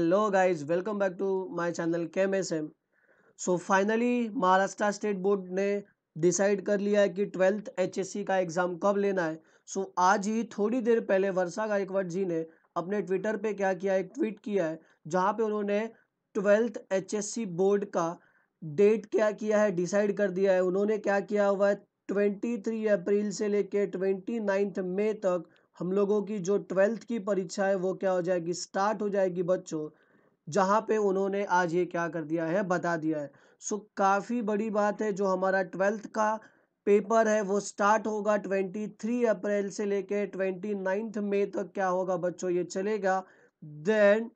hello guys welcome back to my channel chem S M so finally Maharashtra state board ने decide कर लिया है कि ट्वेल्थ एचएससी का एग्ज़ाम कब लेना है सो so, आज ही थोड़ी देर पहले वर्षा गायकवाड जी ने अपने ट्विटर पे क्या किया एक ट्वीट किया है जहां पे उन्होंने ट्वेल्थ एचएससी बोर्ड का डेट क्या किया है डिसाइड कर दिया है उन्होंने क्या किया हुआ है ट्वेंटी अप्रैल से लेकर ट्वेंटी मई तक हम लोगों की जो ट्वेल्थ की परीक्षा है वो क्या हो जाएगी स्टार्ट हो जाएगी बच्चों जहाँ पे उन्होंने आज ये क्या कर दिया है बता दिया है सो काफ़ी बड़ी बात है जो हमारा ट्वेल्थ का पेपर है वो स्टार्ट होगा ट्वेंटी थ्री अप्रैल से लेके ट्वेंटी नाइन्थ मई तक क्या होगा बच्चों ये चलेगा देन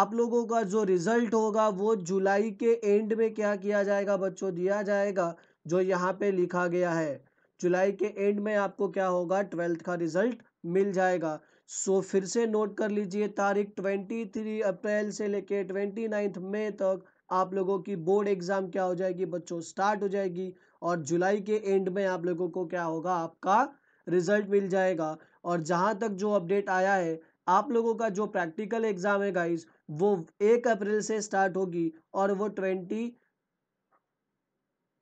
आप लोगों का जो रिजल्ट होगा वो जुलाई के एंड में क्या किया जाएगा बच्चों दिया जाएगा जो यहाँ पे लिखा गया है जुलाई के एंड में आपको क्या होगा ट्वेल्थ का रिजल्ट मिल जाएगा सो so, फिर से नोट कर लीजिए तारीख ट्वेंटी थ्री अप्रैल से लेके ट्वेंटी नाइन्थ मई तक आप लोगों की बोर्ड एग्ज़ाम क्या हो जाएगी बच्चों स्टार्ट हो जाएगी और जुलाई के एंड में आप लोगों को क्या होगा आपका रिजल्ट मिल जाएगा और जहाँ तक जो अपडेट आया है आप लोगों का जो प्रैक्टिकल एग्ज़ाम है गाइज वो एक अप्रैल से स्टार्ट होगी और वो ट्वेंटी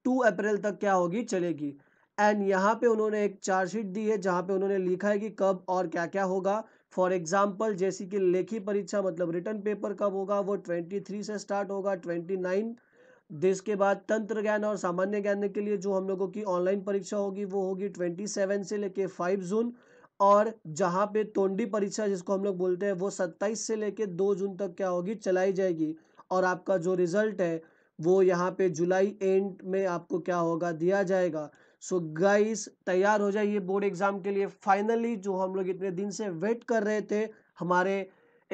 टू अप्रैल तक क्या होगी चलेगी एंड यहाँ पे उन्होंने एक चार्जशीट दी है जहाँ पे उन्होंने लिखा है कि कब और क्या क्या होगा फॉर एग्जाम्पल जैसे कि लेखी परीक्षा मतलब रिटर्न पेपर कब होगा वो ट्वेंटी थ्री से स्टार्ट होगा ट्वेंटी नाइन देश के बाद तंत्र ज्ञान और सामान्य ज्ञान के लिए जो हम लोगों की ऑनलाइन परीक्षा होगी वो होगी ट्वेंटी सेवन से लेके फाइव जून और जहाँ पे तोंडी परीक्षा जिसको हम लोग बोलते हैं वो सत्ताईस से लेके दो जून तक क्या होगी चलाई जाएगी और आपका जो रिजल्ट है वो यहाँ पे जुलाई एंड में आपको क्या होगा दिया जाएगा सो गाइस तैयार हो जाइए बोर्ड एग्जाम के लिए फाइनली जो हम लोग इतने दिन से वेट कर रहे थे हमारे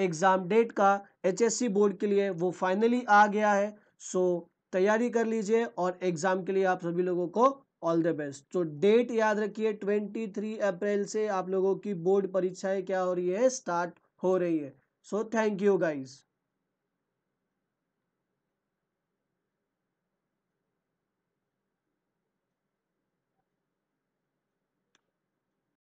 एग्ज़ाम डेट का एचएससी बोर्ड के लिए वो फाइनली आ गया है सो तैयारी कर लीजिए और एग्ज़ाम के लिए आप सभी लोगों को ऑल द बेस्ट तो डेट याद रखिए ट्वेंटी थ्री अप्रैल से आप लोगों की बोर्ड परीक्षाएं क्या हो रही है स्टार्ट हो रही है सो थैंक यू गाइज़